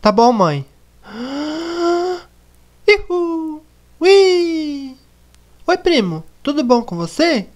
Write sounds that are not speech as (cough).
Tá bom, mãe. (gasps) Ihu! Ui! Oi, primo, tudo bom com você?